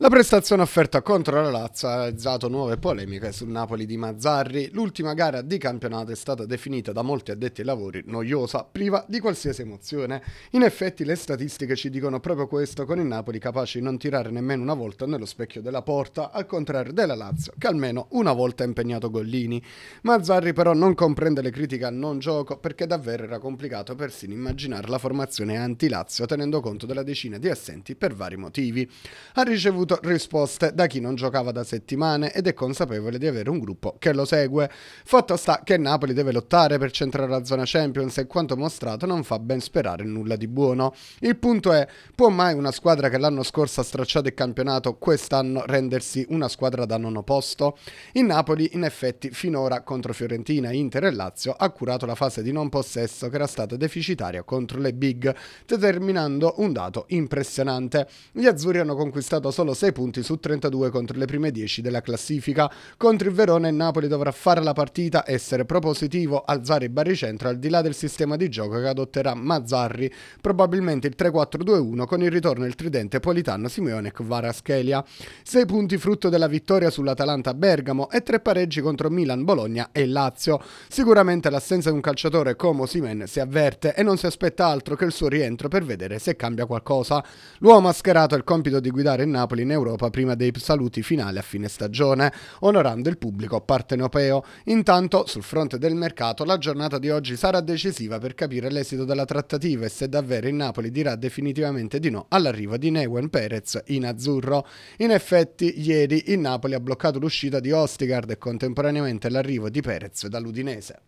La prestazione offerta contro la Lazio ha realizzato nuove polemiche sul Napoli di Mazzarri. L'ultima gara di campionato è stata definita da molti addetti ai lavori noiosa, priva di qualsiasi emozione. In effetti le statistiche ci dicono proprio questo, con il Napoli capace di non tirare nemmeno una volta nello specchio della porta, al contrario della Lazio, che almeno una volta ha impegnato Gollini. Mazzarri però non comprende le critiche al non gioco, perché davvero era complicato persino immaginare la formazione anti-Lazio, tenendo conto della decina di assenti per vari motivi. Ha ricevuto avuto risposte da chi non giocava da settimane ed è consapevole di avere un gruppo che lo segue. Fatto sta che Napoli deve lottare per centrare la zona Champions e quanto mostrato non fa ben sperare nulla di buono. Il punto è, può mai una squadra che l'anno scorso ha stracciato il campionato quest'anno rendersi una squadra da nono posto? Il Napoli in effetti finora contro Fiorentina, Inter e Lazio ha curato la fase di non possesso che era stata deficitaria contro le big, determinando un dato impressionante. Gli azzurri hanno conquistato solo 6 punti su 32 contro le prime 10 della classifica. Contro il Verona il Napoli dovrà fare la partita, essere propositivo, alzare il baricentro al di là del sistema di gioco che adotterà Mazzarri, probabilmente il 3-4-2-1 con il ritorno del tridente Politano, Simeone e 6 punti frutto della vittoria sull'Atalanta Bergamo e 3 pareggi contro Milan, Bologna e Lazio. Sicuramente l'assenza di un calciatore come Simen si avverte e non si aspetta altro che il suo rientro per vedere se cambia qualcosa. L'uomo mascherato ha il compito di guidare il Napoli in Europa prima dei saluti finali a fine stagione, onorando il pubblico partenopeo. Intanto, sul fronte del mercato, la giornata di oggi sarà decisiva per capire l'esito della trattativa e se davvero il Napoli dirà definitivamente di no all'arrivo di Neuen Perez in azzurro. In effetti, ieri il Napoli ha bloccato l'uscita di Ostigard e contemporaneamente l'arrivo di Perez dall'Udinese.